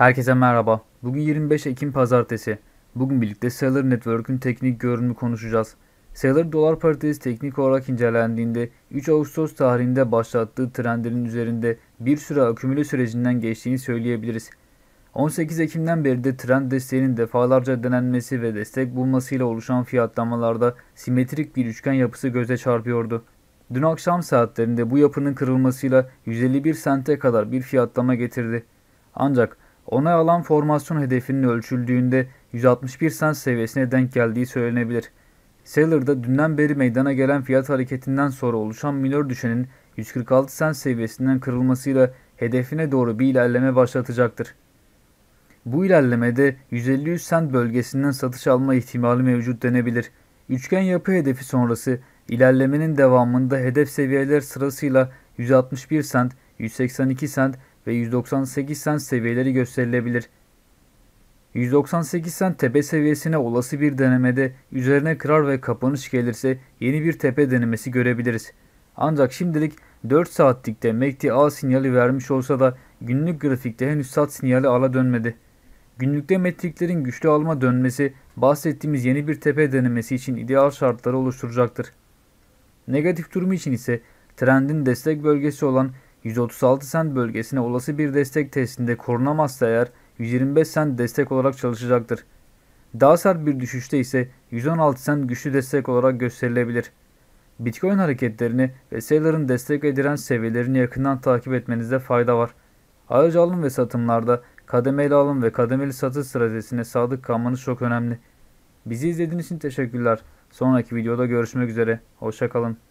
Herkese merhaba. Bugün 25 Ekim Pazartesi. Bugün birlikte Seller Network'ün teknik görünümü konuşacağız. Seller dolar paritesi teknik olarak incelendiğinde 3 Ağustos tarihinde başlattığı trendlerin üzerinde bir süre akümüle sürecinden geçtiğini söyleyebiliriz. 18 Ekim'den beri de trend desteğinin defalarca denenmesi ve destek bulmasıyla oluşan fiyatlamalarda simetrik bir üçgen yapısı göze çarpıyordu. Dün akşam saatlerinde bu yapının kırılmasıyla 151 sente kadar bir fiyatlama getirdi. Ancak Onay alan formasyon hedefinin ölçüldüğünde 161 sent seviyesine denk geldiği söylenebilir. Seller'da dünden beri meydana gelen fiyat hareketinden sonra oluşan minör düşenin 146 sent seviyesinden kırılmasıyla hedefine doğru bir ilerleme başlatacaktır. Bu ilerlemede 150-100 sent bölgesinden satış alma ihtimali mevcut denebilir. Üçgen yapı hedefi sonrası ilerlemenin devamında hedef seviyeler sırasıyla 161 sent, 182 sent ve 198 sent seviyeleri gösterilebilir. 198 sent tepe seviyesine olası bir denemede üzerine kırar ve kapanış gelirse yeni bir tepe denemesi görebiliriz. Ancak şimdilik 4 saatlikte MACD A sinyali vermiş olsa da günlük grafikte henüz sat sinyali ala dönmedi. Günlükte metriklerin güçlü alma dönmesi bahsettiğimiz yeni bir tepe denemesi için ideal şartları oluşturacaktır. Negatif durumu için ise trendin destek bölgesi olan 136 sent bölgesine olası bir destek testinde korunamazsa eğer 125 sent destek olarak çalışacaktır. Daha sert bir düşüşte ise 116 sent güçlü destek olarak gösterilebilir. Bitcoin hareketlerini ve sayıların destek ve direnç seviyelerini yakından takip etmenizde fayda var. Ayrıca alım ve satımlarda kademeli alım ve kademeli satış stratejisine sadık kalmanız çok önemli. Bizi izlediğiniz için teşekkürler. Sonraki videoda görüşmek üzere. Hoşçakalın.